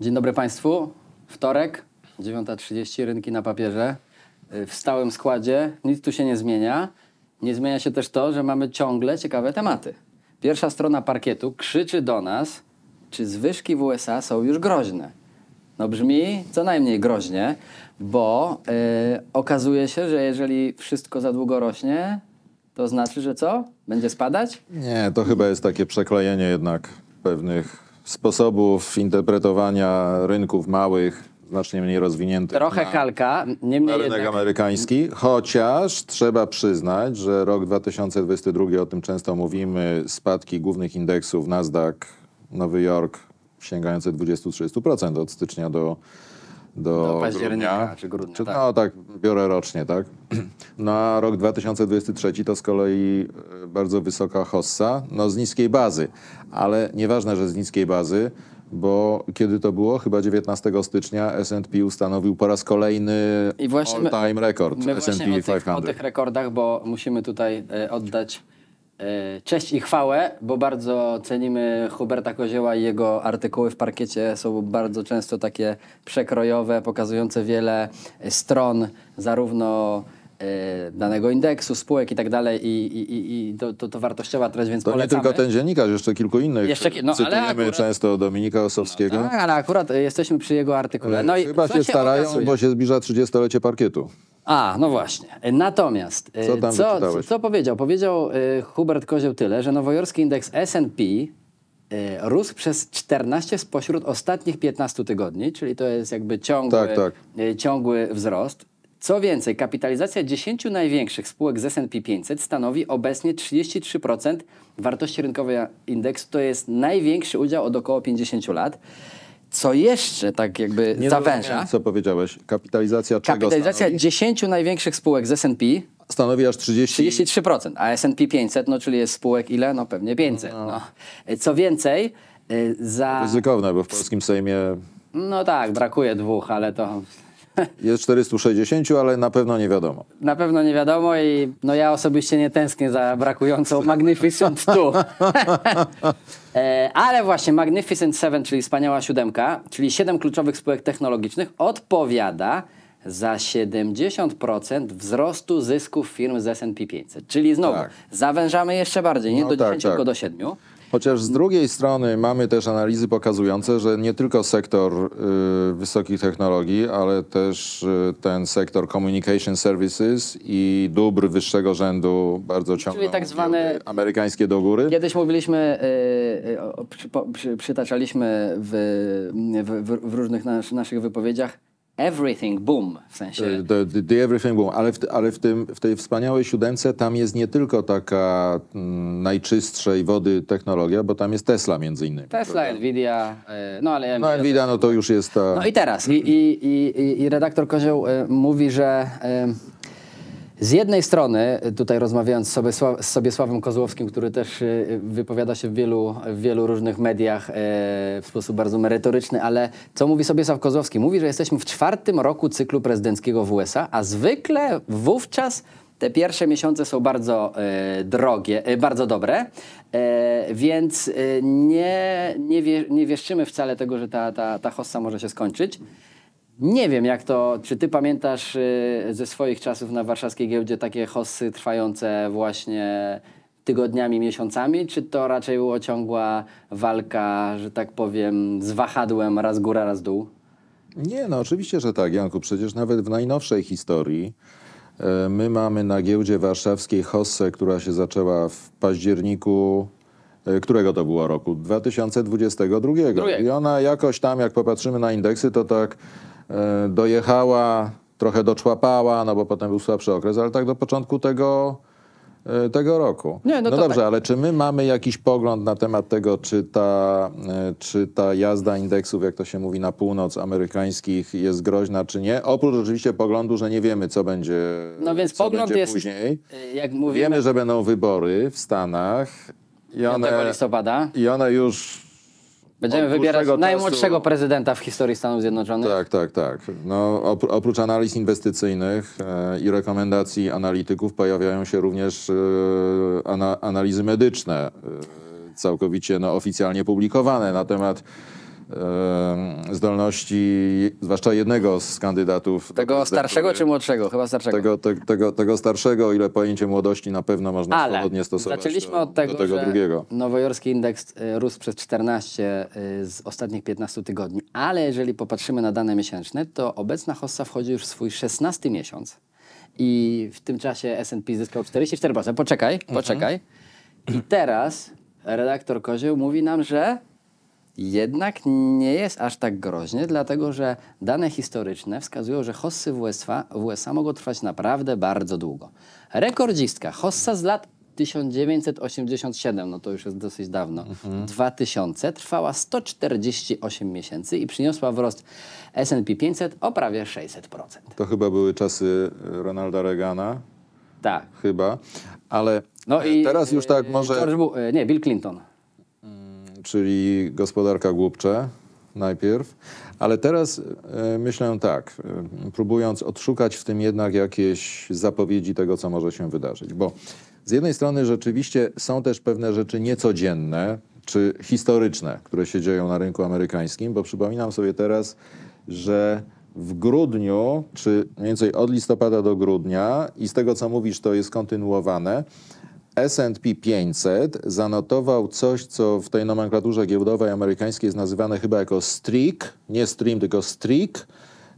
Dzień dobry Państwu. Wtorek, 9.30, rynki na papierze. Y, w stałym składzie, nic tu się nie zmienia. Nie zmienia się też to, że mamy ciągle ciekawe tematy. Pierwsza strona parkietu krzyczy do nas, czy zwyżki w USA są już groźne. No brzmi co najmniej groźnie, bo yy, okazuje się, że jeżeli wszystko za długo rośnie, to znaczy, że co? Będzie spadać? Nie, to chyba jest takie przeklejenie jednak pewnych sposobów interpretowania rynków małych znacznie mniej rozwiniętych. Trochę na kalka, niemniej rynek jednak... amerykański, chociaż trzeba przyznać, że rok 2022, o tym często mówimy, spadki głównych indeksów Nasdaq, Nowy Jork sięgające 20-30% od stycznia do do, do października grudnia. czy grudnia. Czy, tak. No tak, biorę rocznie, tak. Na rok 2023 to z kolei e, bardzo wysoka hossa, no z niskiej bazy, ale nieważne, że z niskiej bazy, bo kiedy to było? Chyba 19 stycznia S&P ustanowił po raz kolejny all-time rekord S&P 500. o tych rekordach, bo musimy tutaj e, oddać E, cześć i chwałę, bo bardzo cenimy Huberta Kozioła i jego artykuły w parkiecie. Są bardzo często takie przekrojowe, pokazujące wiele stron, zarówno e, danego indeksu, spółek i tak dalej i, i, to, to, to wartościowa treść, więc To polecamy. nie tylko ten dziennikarz, jeszcze kilku innych jeszcze, no, cytujemy akurat, często Dominika no Osowskiego. No, tak, ale akurat jesteśmy przy jego artykule. No Chyba się starają, bo się zbliża 30-lecie parkietu. A, no właśnie. Natomiast e, co, tam co, co, powiedział? Powiedział y, Hubert Kozioł tyle, że nowojorski indeks S&P y, e, rósł przez 14 spośród ostatnich 15 tygodni, czyli to jest jakby ciągły, tak, tak. Y, ciągły wzrost. Co więcej, kapitalizacja 10 największych spółek z S&P 500 stanowi obecnie 33% wartości rynkowej indeksu. To jest największy udział od około 50 lat co jeszcze tak jakby nie zawęża. Co powiedziałeś? Kapitalizacja czego Kapitalizacja stanowi? 10 największych spółek z S&P stanowi aż 30... 33%, a S&P 500, no czyli jest spółek ile? No pewnie 500. No. no. Co więcej, y, za... Ryzykowne, bo w polskim Sejmie... No tak, brakuje dwóch, ale to... Jest 460, ale na pewno nie wiadomo. Na pewno nie wiadomo i no ja osobiście nie tęsknię za brakującą Magnificent 2. E, ale właśnie Magnificent 7, czyli wspaniała siódemka, czyli 7 kluczowych spółek technologicznych odpowiada za 70% wzrostu zysków firm z S&P 500. Czyli znowu, tak. zawężamy jeszcze bardziej, nie no do tak, 10, tak. tylko do 7. Chociaż z drugiej strony mamy też analizy pokazujące, że nie tylko sektor y, wysokich technologii, ale też y, ten sektor communication services i dóbr wyższego rzędu bardzo ciągle. Czyli tak zwane amerykańskie do góry. Kiedyś mówiliśmy, y, y przy, przy, przytaczaliśmy w, w, w różnych nas, naszych wypowiedziach Everything Boom, w sensie... Y, the, the, the Everything Boom, ale, w, ale w, tym, w tej wspaniałej siódemce tam jest nie tylko taka m, mm, najczystszej wody technologia, bo tam jest Tesla między innymi. Tesla, Nvidia, e, no ale... No Nvidia, no to już jest ta... No i teraz, i, i, i, i redaktor Kozioł y, mówi, że... Y, z jednej strony, tutaj rozmawiając z, z Sobiesławem Kozłowskim, który też e, wypowiada się w wielu, w wielu różnych mediach e, w sposób bardzo merytoryczny, ale co mówi Sobiesław Kozłowski? Mówi, że jesteśmy w czwartym roku cyklu prezydenckiego w USA, a zwykle wówczas te pierwsze miesiące są bardzo e, drogie, bardzo dobre, więc nie, nie, wie, nie wieszczymy wcale tego, że ta, ta, ta hossa może się skończyć. Nie wiem, jak to. Czy ty pamiętasz y, ze swoich czasów na warszawskiej giełdzie takie hossy trwające właśnie tygodniami, miesiącami, czy to raczej była ciągła walka, że tak powiem, z wahadłem raz góra, raz dół? Nie, no oczywiście, że tak, Janku. Przecież nawet w najnowszej historii e, my mamy na giełdzie warszawskiej hossę, która się zaczęła w październiku e, którego to było roku? 2022. Drugiego. I ona jakoś tam, jak popatrzymy na indeksy, to tak E, dojechała, trochę doczłapała, no bo potem był słabszy okres, ale tak do początku tego, e, tego roku. Nie, no, no dobrze, tak. ale czy my mamy jakiś pogląd na temat tego, czy ta, e, czy ta jazda indeksów, jak to się mówi, na północ amerykańskich jest groźna, czy nie? Oprócz oczywiście poglądu, że nie wiemy, co będzie, no więc co pogląd jest, później. Jak mówimy, wiemy, że będą wybory w Stanach. I one, I one już Będziemy wybierać najmłodszego prezydenta w historii Stanów Zjednoczonych. Tak, tak, tak. No, oprócz analiz inwestycyjnych e, i rekomendacji analityków pojawiają się również e, analizy medyczne, e, całkowicie no, oficjalnie publikowane na temat zdolności, zwłaszcza jednego z kandydatów. Tego starszego czy młodszego? Chyba starszego. Tego, te, tego, tego starszego, ile pojęcie młodości na pewno można Ale swobodnie stosować. Zaczęliśmy od tego, do tego że drugiego. nowojorski indeks e, rósł przez 14 e, z ostatnich 15 tygodni. Ale jeżeli popatrzymy na dane miesięczne, to obecna hossa wchodzi już w swój 16 miesiąc. I w tym czasie S&P zyskał 44%. Poczekaj, poczekaj. Mhm. I teraz redaktor Kozioł mówi nam, że jednak nie jest aż tak groźnie, dlatego że dane historyczne wskazują, że hossy w USA, w USA mogą trwać naprawdę bardzo długo. Rekordzistka hossa z lat 1987, no to już jest dosyć dawno, mhm. 2000 trwała 148 miesięcy i przyniosła wzrost S&P 500 o prawie 600%. To chyba były czasy e, Ronalda Reagana. Tak. Chyba, ale no e, i, teraz już tak e, może... George nie, Bill Clinton czyli gospodarka głupcze najpierw, ale teraz e, myślę tak, e, próbując odszukać w tym jednak jakieś zapowiedzi tego, co może się wydarzyć, bo z jednej strony rzeczywiście są też pewne rzeczy niecodzienne czy historyczne, które się dzieją na rynku amerykańskim, bo przypominam sobie teraz, że w grudniu, czy mniej więcej od listopada do grudnia i z tego, co mówisz, to jest kontynuowane, S&P 500 zanotował coś, co w tej nomenklaturze giełdowej amerykańskiej jest nazywane chyba jako streak, nie stream, tylko streak,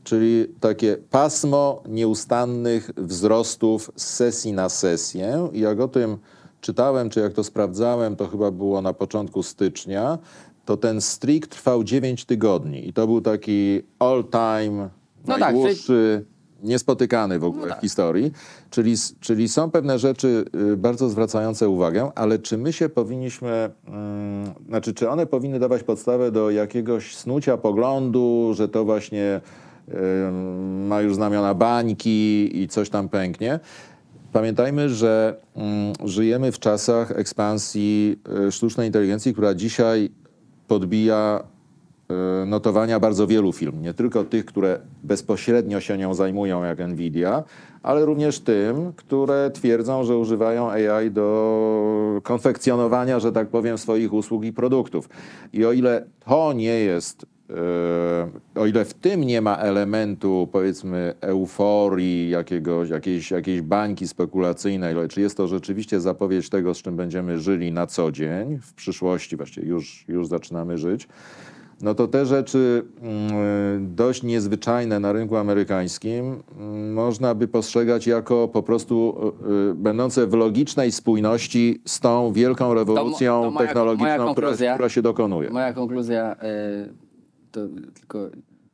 czyli takie pasmo nieustannych wzrostów z sesji na sesję. I jak o tym czytałem, czy jak to sprawdzałem, to chyba było na początku stycznia, to ten streak trwał 9 tygodni i to był taki all-time no najdłuższy... Tak, niespotykany w ogóle no tak. w historii. Czyli, czyli są pewne rzeczy y, bardzo zwracające uwagę, ale czy my się powinniśmy, mm, znaczy czy one powinny dawać podstawę do jakiegoś snucia poglądu, że to właśnie y, ma już znamiona bańki i coś tam pęknie? Pamiętajmy, że mm, żyjemy w czasach ekspansji y, sztucznej inteligencji, która dzisiaj podbija Y, notowania bardzo wielu firm, nie tylko tych, które bezpośrednio się nią zajmują, jak Nvidia, ale również tym, które twierdzą, że używają AI do konfekcjonowania, że tak powiem, swoich usług i produktów. I o ile to nie jest y, o ile w tym nie ma elementu, powiedzmy, euforii, jakiegoś, jakiejś, jakiejś bańki spekulacyjnej, lecz jest to rzeczywiście zapowiedź tego, z czym będziemy żyli na co dzień, w przyszłości, właściwie już, już zaczynamy żyć, no to te rzeczy mm, y, dość niezwyczajne na rynku amerykańskim mm, można by postrzegać jako po prostu y, y, będące w logicznej spójności z tą wielką rewolucją to, to moja, technologiczną, moja która, która, się dokonuje. Moja konkluzja, to tylko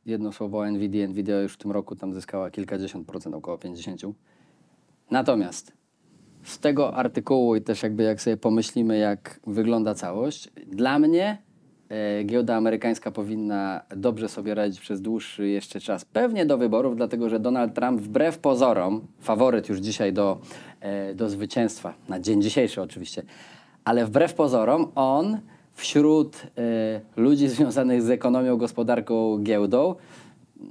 jedno słowo NVIDIA. NVIDIA już w tym roku tam zyskała kilkadziesiąt procent, około 50. Natomiast z tego artykułu i też jakby jak sobie pomyślimy, jak wygląda całość, dla mnie E, giełda amerykańska powinna dobrze sobie radzić przez dłuższy jeszcze czas. Pewnie do wyborów, dlatego że Donald Trump wbrew pozorom, faworyt już dzisiaj do, e, do zwycięstwa, na dzień dzisiejszy oczywiście, ale wbrew pozorom on wśród e, ludzi związanych z ekonomią, gospodarką, giełdą,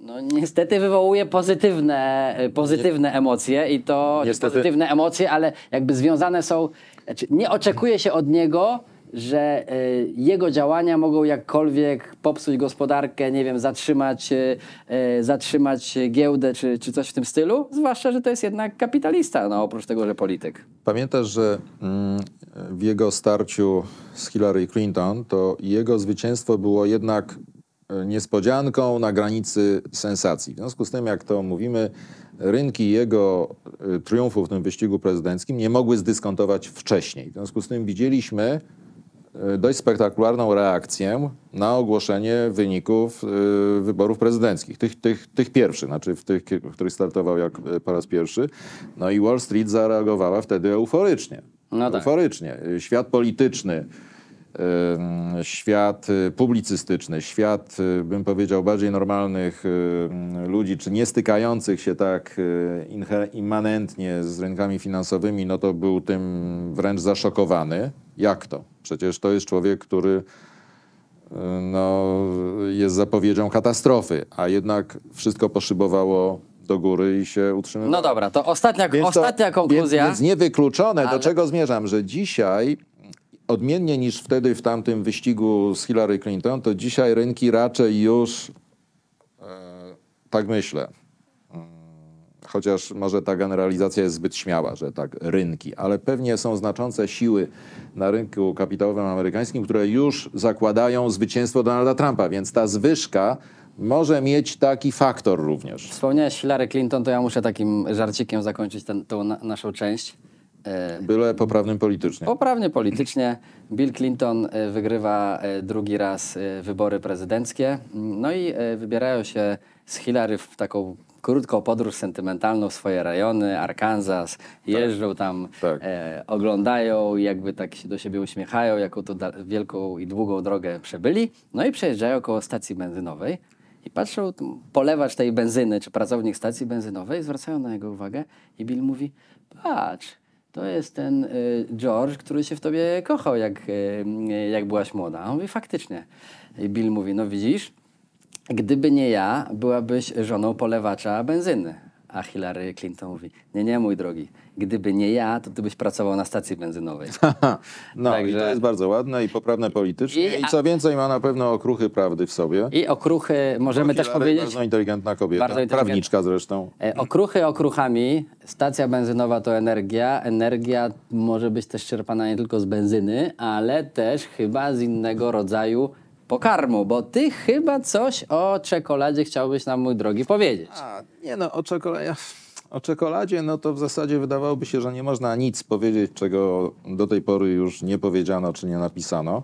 no, niestety wywołuje pozytywne, pozytywne emocje i to pozytywne emocje, ale jakby związane są, znaczy nie oczekuje się od niego że e, jego działania mogą jakkolwiek popsuć gospodarkę, nie wiem, zatrzymać, e, e, zatrzymać giełdę czy, czy coś w tym stylu, zwłaszcza, że to jest jednak kapitalista, no oprócz tego, że polityk. Pamiętasz, że mm, w jego starciu z Hillary Clinton to jego zwycięstwo było jednak niespodzianką na granicy sensacji. W związku z tym, jak to mówimy, rynki jego triumfu w tym wyścigu prezydenckim nie mogły zdyskontować wcześniej. W związku z tym widzieliśmy E, dość spektakularną reakcję na ogłoszenie wyników e, wyborów prezydenckich, tych, tych, tych pierwszych, znaczy w tych, w których startował jak e, po raz pierwszy. No i Wall Street zareagowała wtedy euforycznie. No tak. Euforycznie. Świat polityczny, świat publicystyczny, świat, bym powiedział, bardziej normalnych ludzi, czy nie stykających się tak immanentnie z rynkami finansowymi, no to był tym wręcz zaszokowany. Jak to? Przecież to jest człowiek, który e, no, jest zapowiedzią katastrofy, a jednak wszystko poszybowało do góry i się utrzymywało. No dobra, to ostatnia, ostatnia to, konkluzja. Więc, więc niewykluczone, ale... do czego zmierzam, że dzisiaj odmiennie niż wtedy w tamtym wyścigu z Hillary Clinton, to dzisiaj rynki raczej już, e, tak myślę, chociaż może ta generalizacja jest zbyt śmiała, że tak rynki, ale pewnie są znaczące siły na rynku kapitałowym amerykańskim, które już zakładają zwycięstwo Donalda Trumpa, więc ta zwyżka może mieć taki faktor również. Wspomniałeś Hillary Clinton, to ja muszę takim żarcikiem zakończyć tę na, naszą część. E, Byle poprawnym politycznie. Poprawnie politycznie. Bill Clinton e, wygrywa e, drugi raz wybory prezydenckie. No i wybierają się z Hillary w taką krótką podróż sentymentalną w swoje rejony, Arkansas, tak. jeżdżą tam, tak. e, oglądają, jakby tak się do siebie uśmiechają, jaką to wielką i długą drogę przebyli, no i przejeżdżają koło stacji benzynowej i patrzą, polewacz tej benzyny, czy pracownik stacji benzynowej, zwracają na niego uwagę i Bill mówi, patrz, to jest ten y, George, który się w tobie kochał, jak, y, jak byłaś młoda. A on mówi, faktycznie. I Bill mówi, no widzisz, gdyby nie ja, byłabyś żoną polewacza benzyny. A Hillary Clinton mówi, nie, nie, mój drogi, gdyby nie ja, to ty byś pracował na stacji benzynowej. no Także... i to jest bardzo ładne i poprawne politycznie I, a... i co więcej ma na pewno okruchy prawdy w sobie. I okruchy, możemy też powiedzieć... Bardzo inteligentna kobieta, bardzo inteligentna. prawniczka zresztą. E, okruchy okruchami, stacja benzynowa to energia, energia może być też czerpana nie tylko z benzyny, ale też chyba z innego rodzaju pokarmu, bo ty chyba coś o czekoladzie chciałbyś nam, mój drogi, powiedzieć. A, nie no, o czekoladzie... O czekoladzie, no to w zasadzie wydawałoby się, że nie można nic powiedzieć, czego do tej pory już nie powiedziano czy nie napisano.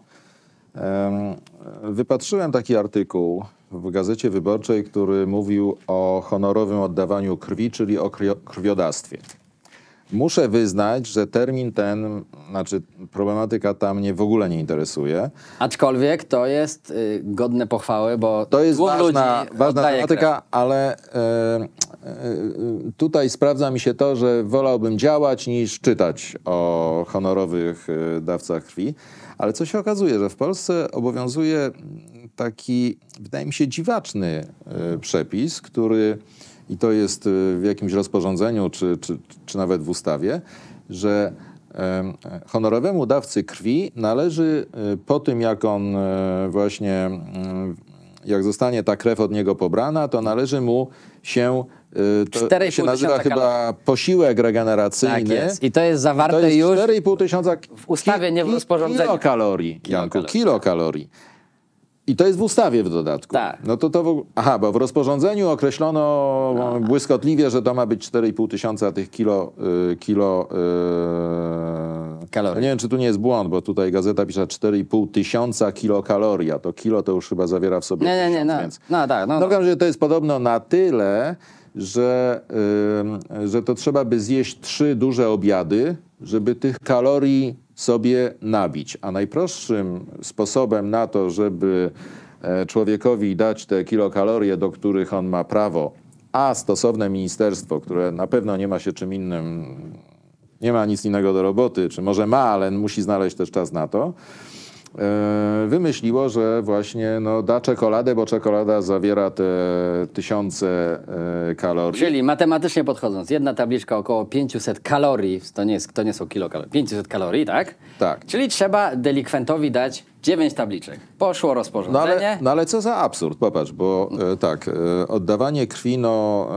Wypatrzyłem taki artykuł w gazecie wyborczej, który mówił o honorowym oddawaniu krwi, czyli o krwiodawstwie. Muszę wyznać, że termin ten, znaczy problematyka ta mnie w ogóle nie interesuje. Aczkolwiek to jest y, godne pochwały, bo to jest ważna, ważna tematyka, krew. ale y, y, tutaj sprawdza mi się to, że wolałbym działać niż czytać o honorowych dawcach krwi. Ale co się okazuje, że w Polsce obowiązuje taki, wydaje mi się, dziwaczny przepis, który i to jest y, w jakimś rozporządzeniu czy, czy, czy nawet w ustawie, że honorowemu dawcy krwi należy y, po tym, jak on y, właśnie, jak zostanie ta krew od niego pobrana, to należy mu się to się nazywa chyba kalorii. posiłek regeneracyjny. Tak I to jest zawarte to jest już 4,5 tysiąca w ustawie, nie w rozporządzeniu. Kilokalorii, Janku, kilokalorii. Tak. kilokalorii. I to jest w ustawie w dodatku. Tak. No to to w... Aha, bo w rozporządzeniu określono no. błyskotliwie, że to ma być 4,5 tysiąca tych kilo... Y, kilo y... Kalorii. Nie wiem, czy tu nie jest błąd, bo tutaj gazeta pisze 4,5 tysiąca kilokaloria. a to kilo to już chyba zawiera w sobie Nie, nie, nie, no. Więc... no tak. No, no, no. Że to jest podobno na tyle, że, y, że to trzeba by zjeść trzy duże obiady, żeby tych kalorii sobie nabić. A najprostszym sposobem na to, żeby e, człowiekowi dać te kilokalorie, do których on ma prawo, a stosowne ministerstwo, które na pewno nie ma się czym innym, nie ma nic innego do roboty, czy może ma, ale musi znaleźć też czas na to, E, wymyśliło, że właśnie no, da czekoladę, bo czekolada zawiera te tysiące e, kalorii. Czyli matematycznie podchodząc, jedna tabliczka około 500 kalorii, to nie, jest, to nie są kilokalorii, 500 kalorii, tak? Tak. Czyli trzeba delikwentowi dać Dziewięć tabliczek. Poszło rozporządzenie. No ale, no ale co za absurd, popatrz, bo e, tak, e, oddawanie krwi no,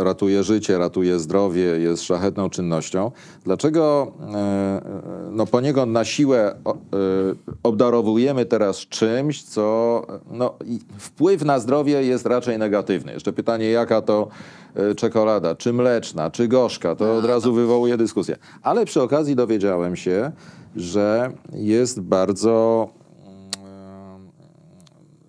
e, ratuje życie, ratuje zdrowie, jest szlachetną czynnością. Dlaczego e, e, no, niego na siłę o, e, obdarowujemy teraz czymś, co no, wpływ na zdrowie jest raczej negatywny? Jeszcze pytanie, jaka to czekolada, czy mleczna, czy gorzka, to od razu wywołuje dyskusję. Ale przy okazji dowiedziałem się, że jest bardzo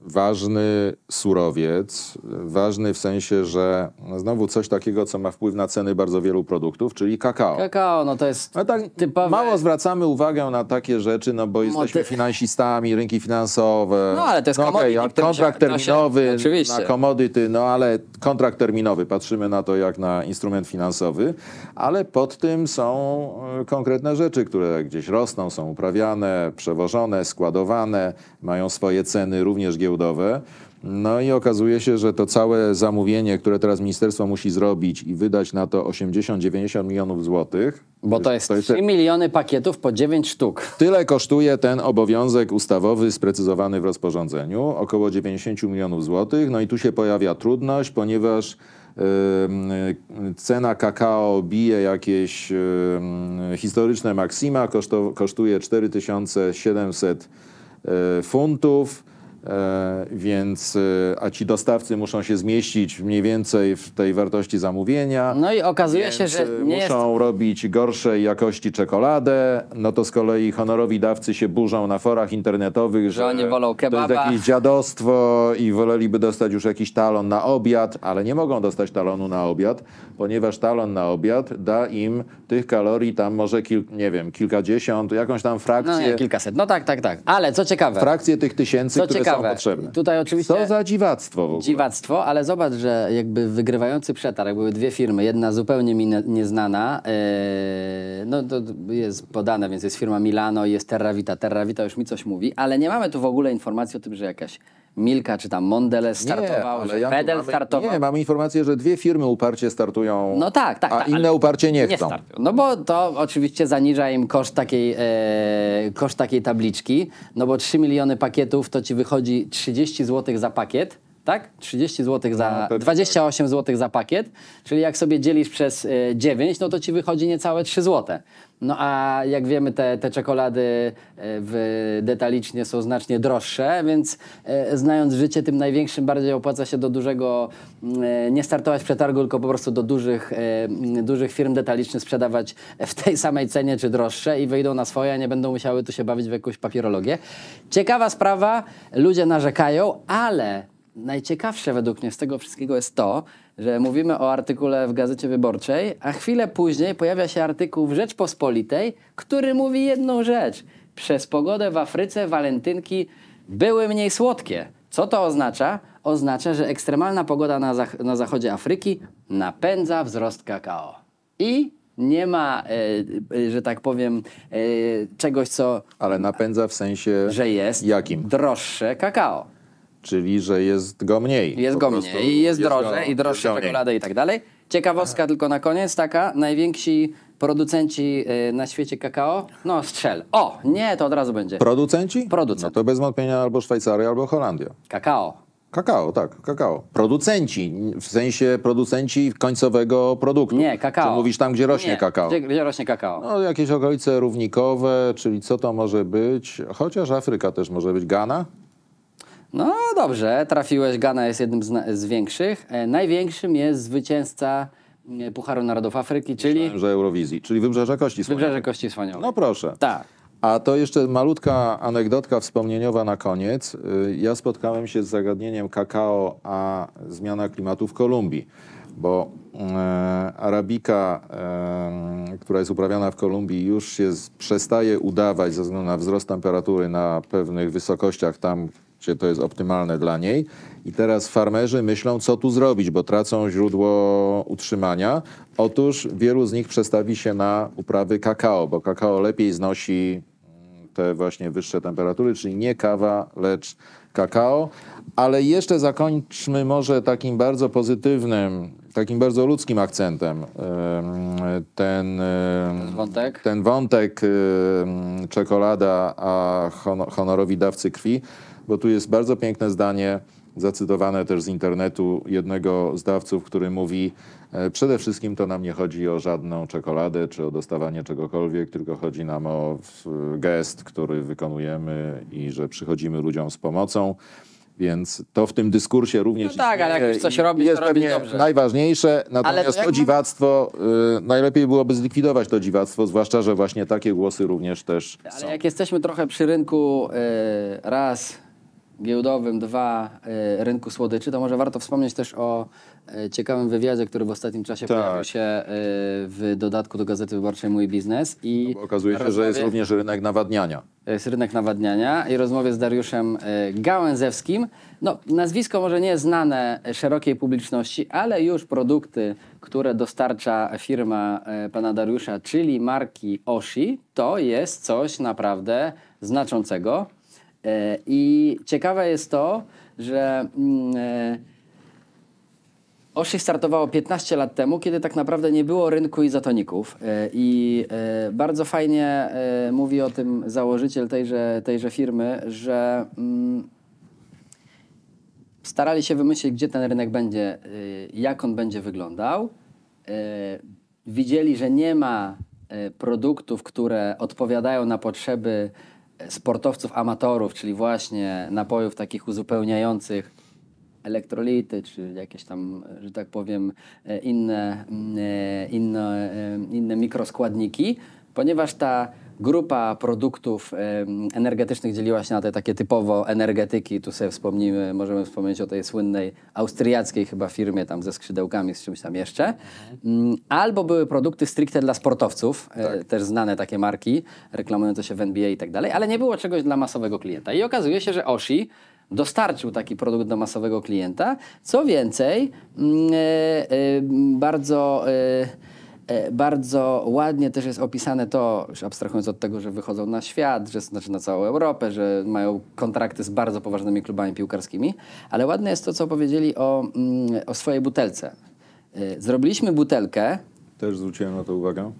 ważny surowiec, ważny w sensie, że znowu coś takiego, co ma wpływ na ceny bardzo wielu produktów, czyli kakao. Kakao, no to jest no tak typowe... Mało zwracamy uwagę na takie rzeczy, no bo no jesteśmy Moty... finansistami, rynki finansowe. No ale to jest no, okay, kontrakt terminowy no się, na komodyty, no ale kontrakt terminowy, patrzymy na to jak na instrument finansowy, ale pod tym są e, konkretne rzeczy, które gdzieś rosną, są uprawiane, przewożone, składowane, mają swoje ceny również giełdowe, giełdowe. No i okazuje się, że to całe zamówienie, które teraz ministerstwo musi zrobić i wydać na to 80-90 milionów złotych. Bo to jest, to jest 3 miliony pakietów po 9 sztuk. Tyle kosztuje ten obowiązek ustawowy sprecyzowany w rozporządzeniu, około 90 milionów złotych. No i tu się pojawia trudność, ponieważ cena kakao bije jakieś historyczne maksima, kosztuje 4700 e, funtów E, więc y, a ci dostawcy muszą się zmieścić mniej więcej w tej wartości zamówienia. No i okazuje się, że y, nie muszą jest... robić gorszej jakości czekoladę. No to z kolei honorowi dawcy się burzą na forach internetowych, że, że oni wolą kebaba. to jest jakieś dziadostwo i woleliby dostać już jakiś talon na obiad, ale nie mogą dostać talonu na obiad, ponieważ talon na obiad da im tych kalorii tam może kil, nie wiem, kilkadziesiąt, jakąś tam frakcję. No nie, kilkaset. No tak, tak, tak. Ale co ciekawe. Frakcję tych tysięcy, które ciekawe. są potrzebne. Tutaj oczywiście Co za dziwactwo w ogóle. Dziwactwo, ale zobacz, że jakby wygrywający przetarg były dwie firmy. Jedna zupełnie mi nieznana, yy, no to jest podane, więc jest firma Milano i jest Terravita. Terravita już mi coś mówi, ale nie mamy tu w ogóle informacji o tym, że jakaś Milka czy tam Mondelez startował, nie, Fedel mamy, startował. Nie, mam informację, że dwie firmy uparcie startują, no tak, tak, a tak, inne uparcie nie, nie chcą. Startują. No bo to oczywiście zaniża im koszt takiej, e, koszt takiej tabliczki, no bo 3 miliony pakietów to ci wychodzi 30 zł za pakiet, tak? 30 zł za, 28 no, zł za pakiet, czyli jak sobie dzielisz przez 9, e, no to ci wychodzi niecałe 3 zł. No a jak wiemy, te, te czekolady e, w detalicznie są znacznie droższe, więc e, znając życie, tym największym bardziej opłaca się do dużego mm, nie startować w przetargu, tylko po prostu do dużych, mm, dużych firm detalicznych sprzedawać w tej samej cenie czy droższe i wyjdą na swoje, a nie będą musiały tu się bawić w jakąś papierologię. Ciekawa sprawa, ludzie narzekają, ale najciekawsze według mnie z tego wszystkiego jest to, że mówimy o artykule w Gazecie Wyborczej, a chwilę później pojawia się artykuł w Rzeczpospolitej, który mówi jedną rzecz. Przez pogodę w Afryce walentynki były mniej słodkie. Co to oznacza? Oznacza, że ekstremalna pogoda na, zach na zachodzie Afryki napędza wzrost kakao. I nie ma, y, y, że tak powiem, y, czegoś, co. Ale napędza w sensie. Że jest. Jakim? Droższe kakao czyli że jest go mniej. Jest go mniej i jest, jest drożej, go, i droższe czekolady i tak dalej. Ciekawostka tylko na koniec taka, najwięksi producenci y, na świecie kakao, no strzel. O, nie, to od razu będzie. Producenci? Producenci. No to bez wątpienia albo Szwajcaria, albo Holandia. Kakao. Kakao, tak, kakao. Producenci, w sensie producenci końcowego produktu. Nie, kakao. Czy mówisz tam, gdzie rośnie nie, kakao? Gdzie, gdzie, rośnie kakao? No, jakieś okolice równikowe, czyli co to może być? Chociaż Afryka też może być. Ghana? No dobrze, trafiłeś. Ghana jest jednym z, z większych. E, największym jest zwycięzca mm, Pucharu Narodów Afryki, czyli... Myślałem, że Eurowizji, czyli Wybrzeże Kości Słoniowej. Wybrzeże Kości Słoniowej. No proszę. Tak. A to jeszcze malutka anegdotka wspomnieniowa na koniec. Y, ja spotkałem się z zagadnieniem kakao, a zmiana klimatu w Kolumbii, bo e, arabika, e, która jest uprawiana w Kolumbii, już się z, przestaje udawać ze względu na wzrost temperatury na pewnych wysokościach tam, czy to jest optymalne dla niej. I teraz farmerzy myślą, co tu zrobić, bo tracą źródło utrzymania. Otóż wielu z nich przestawi się na uprawy kakao, bo kakao lepiej znosi mm, te właśnie wyższe temperatury, czyli nie kawa, lecz kakao. Ale jeszcze zakończmy może takim bardzo pozytywnym, takim bardzo ludzkim akcentem ten, wątek. ten wątek czekolada, a honorowi dawcy krwi bo tu jest bardzo piękne zdanie, zacytowane też z internetu jednego z dawców, który mówi: e, Przede wszystkim to nam nie chodzi o żadną czekoladę czy o dostawanie czegokolwiek, tylko chodzi nam o gest, który wykonujemy i że przychodzimy ludziom z pomocą. Więc to w tym dyskursie również no tak, ale jak coś jest to dobrze. najważniejsze. Natomiast to, dziwactwo, y, najlepiej byłoby zlikwidować to dziwactwo, zwłaszcza, że właśnie takie głosy również też Ale są. jak jesteśmy trochę przy rynku y, raz giełdowym, dwa e, rynku słodyczy, to może warto wspomnieć też o e, ciekawym wywiadzie, który w ostatnim czasie tak. pojawił się e, w dodatku do Gazety Wyborczej Mój Biznes. I no okazuje się, rozmowie... że jest również rynek nawadniania. Jest rynek nawadniania i rozmowie z Dariuszem Gałęzewskim. No, nazwisko może nie znane szerokiej publiczności, ale już produkty, które dostarcza firma pana Dariusza, czyli marki Oshi, to jest coś naprawdę znaczącego E, I ciekawe jest to, że mm, e, Osi startowało 15 lat temu, kiedy tak naprawdę nie było rynku izotoników. I e, bardzo fajnie mówi o tym założyciel tejże, tejże firmy, że mm, starali się wymyślić, gdzie ten rynek będzie, jak on będzie wyglądał. Widzieli, że nie ma produktów, które odpowiadają na potrzeby sportowców amatorów, czyli właśnie napojów takich uzupełniających elektrolity, czy jakieś tam, że tak powiem, inne, inne, inne mikroskładniki, ponieważ ta grupa produktów energetycznych dzieliła się na te takie typowo energetyki. Tu sobie wspomnimy, możemy wspomnieć o tej słynnej austriackiej chyba firmie tam ze skrzydełkami, z czymś tam jeszcze. Mm, albo były produkty stricte dla sportowców, e, tak. też znane takie marki, reklamujące się w NBA i tak dalej, ale nie było czegoś dla masowego klienta. I okazuje się, że Oshi dostarczył taki produkt do masowego klienta. Co więcej, mm, e, e, bardzo... E, bardzo ładnie też jest opisane to, już abstrahując od tego, że wychodzą na świat, że znaczy na całą Europę, że mają kontrakty z bardzo poważnymi klubami piłkarskimi, ale ładne jest to, co powiedzieli o, mm, o swojej butelce. E, zrobiliśmy butelkę. Też zwróciłem na to uwagę.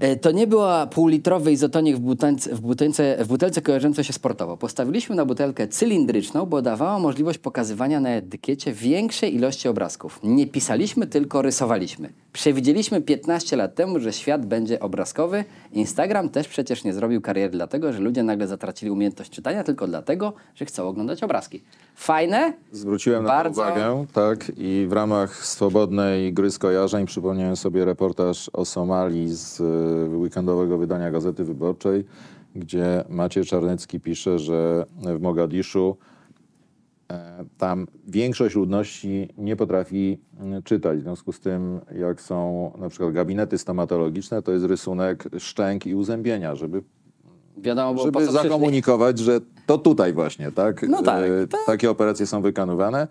E, to nie była półlitrowy izotonik w butelce, w, butelce, w butelce kojarzącej się sportowo. Postawiliśmy na butelkę cylindryczną, bo dawała możliwość pokazywania na etykiecie większej ilości obrazków. Nie pisaliśmy, tylko rysowaliśmy. Przewidzieliśmy 15 lat temu, że świat będzie obrazkowy. Instagram też przecież nie zrobił kariery dlatego, że ludzie nagle zatracili umiejętność czytania, tylko dlatego, że chcą oglądać obrazki. Fajne? Zwróciłem bardzo... na to uwagę, tak. I w ramach swobodnej gry skojarzeń przypomniałem sobie reportaż o Somalii z Y, weekendowego wydania Gazety Wyborczej, gdzie Maciej Czarnecki pisze, że w Mogadiszu e, tam większość ludności nie potrafi mm, czytać. W związku z tym, jak są na przykład gabinety stomatologiczne, to jest rysunek szczęk i uzębienia, żeby Wiadomo, żeby zakomunikować, że to tutaj właśnie, tak? No e, tak, tak. Takie operacje są wykonywane.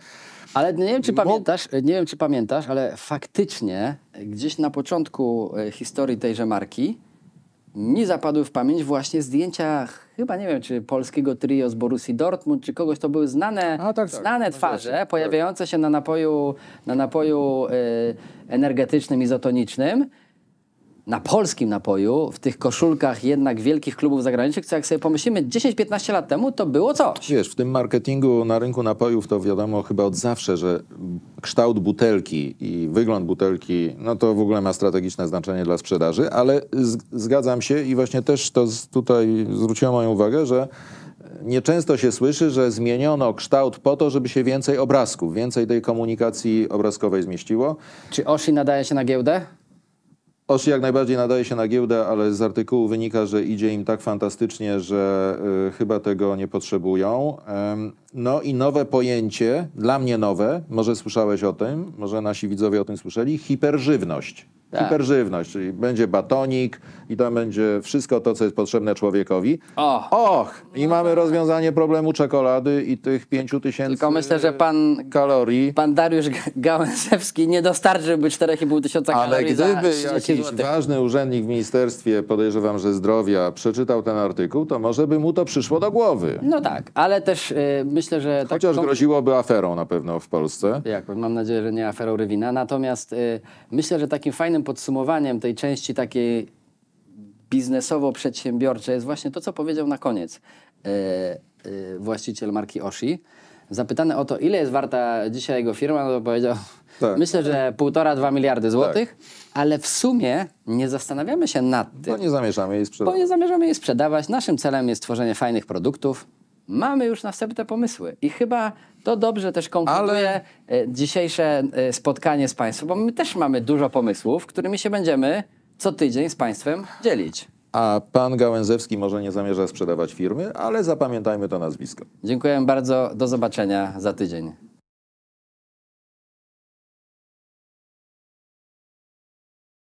Ale nie wiem, czy pamiętasz, nie wiem, czy pamiętasz, ale faktycznie gdzieś na początku e, historii tejże marki mi zapadły w pamięć właśnie zdjęcia, chyba nie wiem, czy polskiego trio z Borusi Dortmund, czy kogoś, to były znane, A, tak, tak. znane tak, twarze tak, pojawiające się na napoju, na napoju y, energetycznym, izotonicznym na polskim napoju, w tych koszulkach jednak wielkich klubów zagranicznych, co jak sobie pomyślimy 10-15 lat temu, to było coś. Wiesz, w tym marketingu na rynku napojów to wiadomo chyba od zawsze, że kształt butelki i wygląd butelki, no to w ogóle ma strategiczne znaczenie dla sprzedaży, ale zgadzam się i właśnie też to tutaj zwróciło moją uwagę, że nieczęsto się słyszy, że zmieniono kształt po to, żeby się więcej obrazków, więcej tej komunikacji obrazkowej zmieściło. Czy Oshi nadaje się na giełdę? Osi jak najbardziej nadaje się na giełdę, ale z artykułu wynika, że idzie im tak fantastycznie, że y, chyba tego nie potrzebują. No i nowe pojęcie, dla mnie nowe, może słyszałeś o tym, może nasi widzowie o tym słyszeli, hiperżywność. Tak. Hiperżywność, czyli będzie batonik i tam będzie wszystko to, co jest potrzebne człowiekowi. Och! Och! I mamy rozwiązanie problemu czekolady i tych pięciu tysięcy Tylko myślę, że pan, kalorii. pan Dariusz Gałęzewski nie dostarczyłby 4,5 tysiąca kalorii Ale gdyby jakiś złotych. ważny urzędnik w ministerstwie, podejrzewam, że zdrowia, przeczytał ten artykuł, to może by mu to przyszło do głowy. No tak, ale też yy, myślę, myślę, że... Tak Chociaż groziłoby aferą na pewno w Polsce. Jak, mam nadzieję, że nie aferą Rywina. Natomiast y, myślę, że takim fajnym podsumowaniem tej części takiej biznesowo-przedsiębiorczej jest właśnie to, co powiedział na koniec y, y, właściciel marki Oshi. Zapytany o to, ile jest warta dzisiaj jego firma, no to powiedział, tak. myślę, że półtora, dwa miliardy złotych, tak. ale w sumie nie zastanawiamy się nad tym. Bo nie zamierzamy jej sprzedawać. Bo nie zamierzamy jej sprzedawać. Naszym celem jest tworzenie fajnych produktów, mamy już następne pomysły. I chyba to dobrze też konkluduje Ale... E, dzisiejsze e, spotkanie z Państwem, bo my też mamy dużo pomysłów, którymi się będziemy co tydzień z Państwem dzielić. A pan Gałęzewski może nie zamierza sprzedawać firmy, ale zapamiętajmy to nazwisko. Dziękuję bardzo. Do zobaczenia za tydzień.